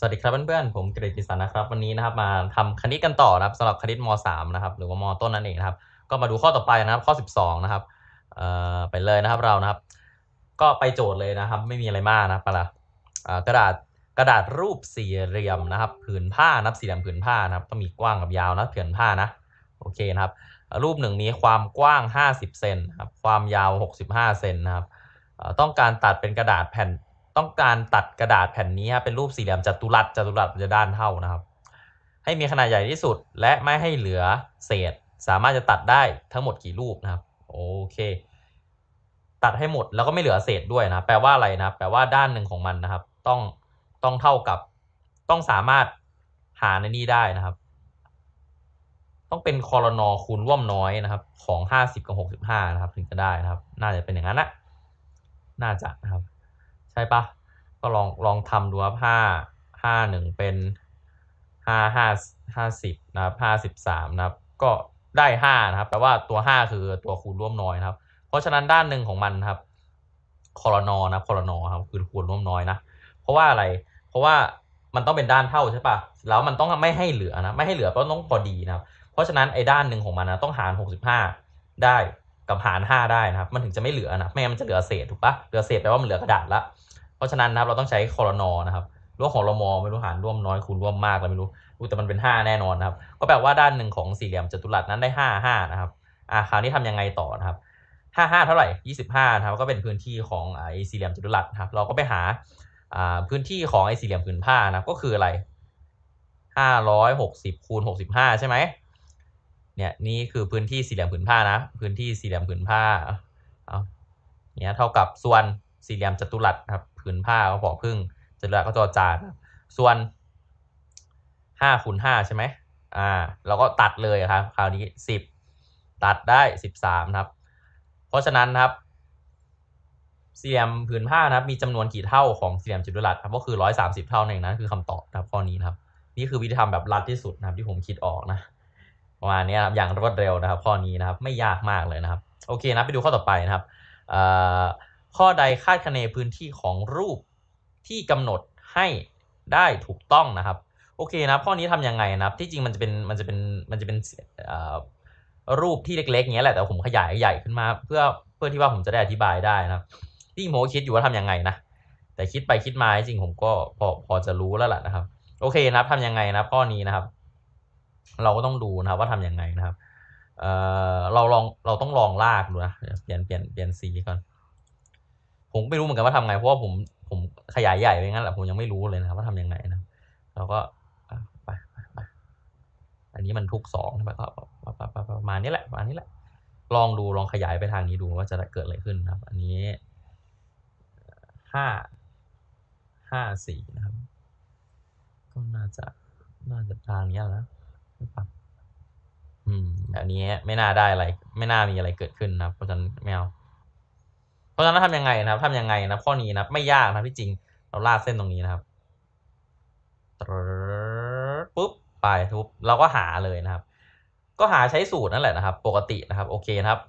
สวัสดีครับเพื่อนๆผมกฤติสันนะครับวันนี้นะครับ มาทำคณิตกันต่อนะครับสำหรับคณิตม .3 นะครับ หรือว่ามต้นนั่นเองนะครับ ก็มาดูข้อต่อไปนะครับ ข้อ12 นะครับไปเลยนะครับเรานะครับ ก็ไปโจทย์เลยนะครับ ไม่มีอะไรมากนะปะลบ่ะกระดาษกระดาษรูปสี่เหลี่ยมนะครับ ผืนผ้านับสี่เหลี่ยมผืนผ้านะครับต้องมีกว้างกับยาวนะผืนผ้านะโอเคนะครับ รูปหนึ่งนี้ความกว้าง 50 เซนครับความยาว 65 เซนนะครับต้องการตัดเป็นกระดาษแผ่นต้องการตัดกระดาษแผ่น นี้ เป็นรูปสี่เหลี่ยมจัตุรัสจัตุรัสจะด้านเท่านะครับ ให้มี ขนาด ใหญ่ที่สุด และไม่ให้เหลือเศษ สามารถจะตัดได้ทั้งหมด กี่รูปนะครับ โอเค ตัดให้หมดแล้วก็ไม่เหลือเศษด้วยนะแปลว่าอะไรนะแปลว่าด้านหนึ่งของมันนะครับ ต้องต้องเท่ากับ ต้องสามารถหาในนี้ได้นะครับ ต้องเป็นคอรนอคูณร่วมน้อยนะครับ ของห้าสิบกับหกสิบห้านะครับ ถึงจะได้นะครับ น่าจะเป็นอย่างนั้นนะน่าจะนะครับใช่ปะก็ลองลองทำดูครับห้าห้าหนึ่งเป็นห้าห้าห้าสิบนะครับห้าสิบสามนะครับ ก็ได้ห้านะครับแต่ว่าตัวห้าคือตัวคูณร่วมน้อยนะครับ เพราะฉะนั้นด้านหนึ่งของมันครับ คอรนอนะคอรนอครับ คือคูณร่วมน้อยนะ เพราะว่าอะไร เพราะว่ามันต้องเป็นด้านเท่าใช่ปะแล้วมันต้องไม่ให้เหลือนะ ไม่ให้เหลือก็ต้องพอดีนะครับ เพราะฉะนั้นไอ้ด้านหนึ่งของมันนะต้องหารหหกสิบ้าได้กับหารห้าได้นะครับ มันถึงจะไม่เหลือนะ ไม่งั้นมันจะเหลือเศษถูกปะเหลือเศษแปลว่ามันเหลือกระดาษละเพราะฉะนั้นนะครับเราต้องใช้คอรนอนะครับร่วมของรมอไม่รู้หารร่วมน้อยคูณร่วมมากเราไม่รู้รู้แต่มันเป็น 5 แน่นอนนะครับ ก็แปลว่าด้านหนึ่งของสี่เหลี่ยมจัตุรัสนั้นได้5 5นะครับอ่าคราวนี้ทำยังไงต่อนะครับ5 5เท่าไหร่25นะครับก็เป็นพื้นที่ของไอ้สี่เหลี่ยมจัตุรัสครับ เราก็ไปหาอ่าพื้นที่ของไอ้สี่เหลี่ยมผืนผ้านะก็คืออะไร560คูณ65 ใช่ไหมเนี่ยนี่คือพื้นที่สี่เหลี่ยมผืนผ้านะ พื้นที่สี่เหลี่ยมผืนผ้าเนี่ยเท่ากับส่วนสี่เหลี่ยมจัตุรัสครับืนผ้า ก็ผอพึ่งจล้วก็จอจานส่วนห้าคูณห้าใช่ไหมอ่า เราก็ตัดเลยครับ คราวนี้สิบตัดได้สิบสามครับ เพราะฉะนั้นครับสี่เหลี่ยมผืนผ้านะครับมีจำนวนกี่เท่าของสี่เหลี่ยมจัตุรัดครับก็คือร้อยสามสิบเท่านั่นเองนะคือคำตอบครับข้อนี้นะครับ นี่คือวิธีทำแบบรัดที่สุดนะครับ ที่ผมคิดออกนะประมาณนี้ครับอย่างรวดเร็วนะครับ ข้อนี้นะครับ ไม่ยากมากเลยนะครับ โอเคนะไปดูข้อต่อไปนะครับอ่ข้อใดคาดคะเนพื้นที่ของรูปที่กำหนดให้ได้ถูกต้องนะครับ โอเคนะข้อนี้ทํำยังไงนะครับ ที่จริงมันจะเป็นมันจะเป็นมันจะเป็นรูปที่เล็กๆเงี้ยแหละแต่ผมขยายใหญ่ขึ้นมา เพื่อเพื่อที่ว่าผมจะได้อธิบายได้นะที่โมคิด อยู่ว่าทำยังไงนะ แต่คิดไปคิดมาจริงผมก็พอพอจะรู้แล้วล่ะนะครับ โอเคนะทํทำยังไงนะ ข้อนี้นะครับ เราก็ต้องดูนะครับ ว่าทํำยังไงนะครับเเราลองเราต้องลองลากดูนะเปลี่ยนเปลี่ยนเปลี่ยนสีก่อนผมไม่รู้เหมือนกันว่าทำไงเพราะว่าผมผมขยายใหญ่ไปงั้นแหละผมยังไม่รู้เลยนะครับ ว่าทํำยังไงนะเราก็ไปไปไปอันนี้มันทุกสองไปก็ประมาณนี้แหละประมาณนี้แหละ ลองดูลองขยายไปทางนี้ดูว่าจะเกิดอะไรขึ้นนะครับ อันนี้ห้าห้าสี่นะครับ ก็น่าจะน่าจะทางนี้แล้วนะครับอืมแบบนี้ไม่น่าได้อะไรไม่น่ามีอะไรเกิดขึ้นนะเพราะฉะนั้นไม่เอาราะฉะนั้นทำยังไงนะครับ ทำยังไงนะข้อนี้นะไม่ยากนะพี่จริง เราลากเส้นตรงนี้นะครับปุ๊บไปทุบ เราก็หาเลยนะครับ ก็หาใช้สูตรนั่นแหละนะครับ ปกตินะครับ โอเคนะครับ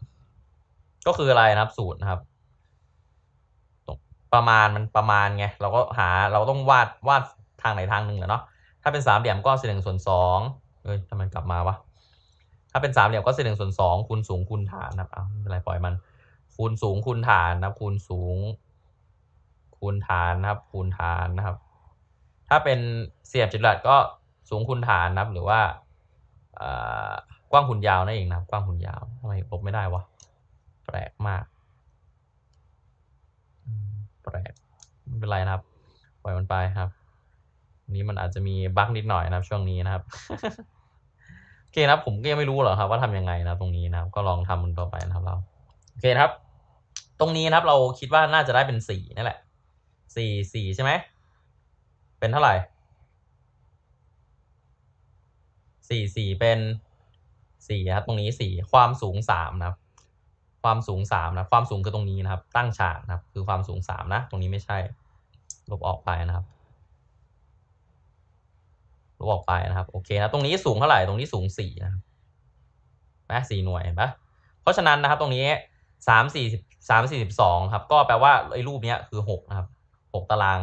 ก็คืออะไรนะครับ สูตรนะครับ ประมาณมันประมาณไง เราก็หา เราต้องวาดวาดทางไหนทางหนึ่งแหละเนาะ ถ้าเป็นสามเหลี่ยมก็เศษหนึ่งส่วนสองเฮ้ยทำไมกลับมาวะ ถ้าเป็นสามเหลี่ยมก็เศษหนึ่งส่วนสองคูณสูงคูณฐานนะครับ เอาไม่เป็นไรปล่อยมันคูณสูงคูณฐานนะครับคูณสูงคูณฐานนะครับ คูณฐานนะครับ ถ้าเป็นเสียบจิตุรัสก็สูงคูณฐานนะครับ หรือว่ากว้างคูณยาวนั่นเองนะครับ กว้างคูณยาวทำไมลบไม่ได้วะแปลกมากแปลกไม่เป็นไรนะครับปล่อยมันไปครับนี้มันอาจจะมีบั๊กนิดหน่อยนะครับ ช่วงนี้นะครับโอเคนะครับ ผมก็ยังไม่รู้หรอกครับว่าทํำยังไงนะตรงนี้นะครับ ก็ลองทำมันต่อไปนะครับ เราโอเคครับตรงนี้นะครับเราคิดว่าน่าจะได้เป็นสี่นั่นแหละสี่สี่ใช่ไหมเป็นเท่าไหร่สี่สี่เป็นสี่ครับ ตรงนี้สี่ความสูงสามนะครับ ความสูงสามนะความสูงคือตรงนี้นะครับ ตั้งฉากนะครับ คือความสูงสามนะ ตรงนี้ไม่ใช่ ลบออกไปนะครับลบออกไปนะครับโอเคนะตรงนี้สูงเท่าไหร่ตรงนี้สูงสี่นะครับะสี่หน่วยเห็นปะเพราะฉะนั้นนะครับ ตรงนี้สามสี่สิบสามสี่สิบสองครับ ก็แปลว่าไอ้รูปเนี้ยคือหกนะครับหกตาราง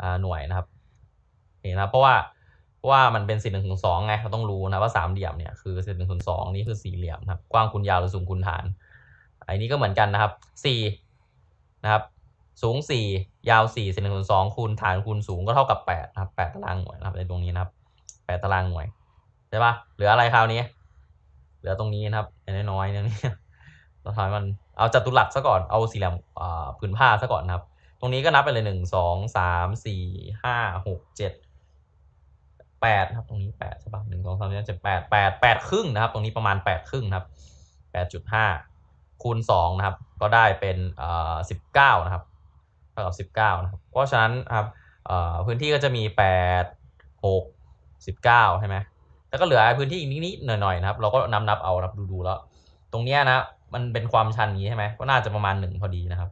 อ่าหน่วยนะครับเห็นนะเพราะว่าเพราะว่ามันเป็นสิบหนึ่งถึงสองไงเราต้องรู้นะว่าสามเหลี่ยมเนี่ยคือสิบหนึ่งถึงสองนี่คือสี่เหลี่ยมครับกว้างคูณยาว หรือ สูงคูณฐานไอ้นี้ก็เหมือนกันนะครับสี่นะครับ สูงสี่ยาวิบหนส่วนงคูณฐานคูณสูงก็เท่ากับดนะครับแปดตารางหน่วยนะครับในตรงนี้นะครับแปดตารางหน่วยใช่ปะเหลืออะไรคราวนี้ เหลือตรงนี้นะครับน้อยๆตรงนี้เราทำให้มัน เอาจัตุรัสซะก่อน เอาสี่เหลี่ยมผืนผ้าซะก่อนนะครับ ตรงนี้ก็นับไปเลยหนึ่งสองสามสี่ห้าหกเจ็ดแปดครับ ตรงนี้แปดใช่ป่ะหนึ่งสองสามสี่ห้าเจ็ดแปดแปดแปดครึ่งนะครับ ตรงนี้ประมาณแปดครึ่งนะครับแปดจุดห้าคูณสองนะครับ ก็ได้เป็นสิบเก้านะครับเท่ากับสิบเก้านะครับ เพราะฉะนั้นครับพื้นที่ก็จะมีแปดหกสิบเก้าใช่ไหมแล้วก็เหลือพื้นที่อีกนิดๆหน่อยๆนะครับ เราก็นับนับเอานับดูๆ แล้วตรงเนี้ยนะมันเป็นความชันนี้ใช่ไหมก็น่าจะประมาณหนึ่งพอดีนะครับ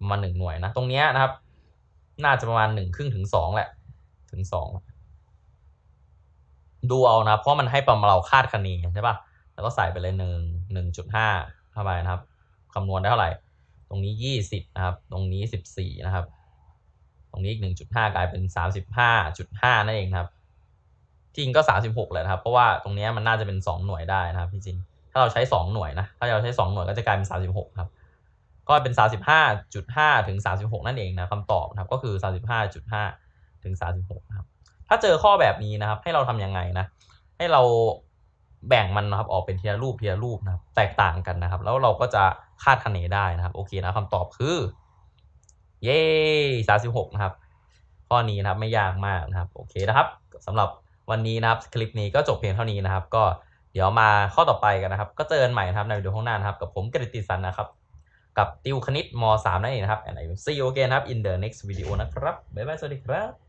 ประมาณหนึ่งหน่วยนะตรงเนี้ยนะครับ น่าจะประมาณหนึ่งครึ่งถึงสองแหละ ถึงสองดูเอานะเพราะมันให้ปมาเราคาดคะเนใช่ปะ่ะแล้วก็ใส่ไปเลยหนึ่งหนึ่งจุดห้าเข้าไปนะครับคำนวณได้เท่าไหร่ ตรงนี้ยี่สิบนะครับ ตรงนี้สิบสี่นะครับ ตรงนี้อีกหนึ่งจุดห้ากลายเป็นสามสิบห้าจุดห้านั่นเองนะครับจริงก็สามสิบหกแหละครับ เพราะว่าตรงนี้มันน่าจะเป็นสองหน่วยได้นะครับที่จริงถ้าเราใช้ 2 หน่วยนะ ถ้าเราใช้ 2 หน่วยก็จะกลายเป็น 36ครับ ก็เป็น35.5ถึง36นั่นเองนะคำตอบนะครับ ก็คือ35.5ถึง36ครับ ถ้าเจอข้อแบบนี้นะครับ ให้เราทำยังไงนะให้เราแบ่งมันนะครับ ออกเป็นทีละรูปทีละรูปนะครับ แตกต่างกันนะครับ แล้วเราก็จะคาดคะเนได้นะครับ โอเคนะคำตอบคือ เย้36นะครับ ข้อนี้นะครับไม่ยากมากนะครับ โอเคนะครับสำหรับวันนี้นะครับ คลิปนี้ก็จบเพียงเท่านี้นะครับ ก็เดี๋ยวมาข้อต่อไปกันนะครับ ก็เจอกันใหม่นะครับ ในวิดีโอข้างหน้านะครับ กับผมกฤติสันนะครับ กับติวคณิตม .3 นั่นเองนะครับ and I will see you again ครับ in the next video นะครับ บ๊ายบาย สวัสดีครับ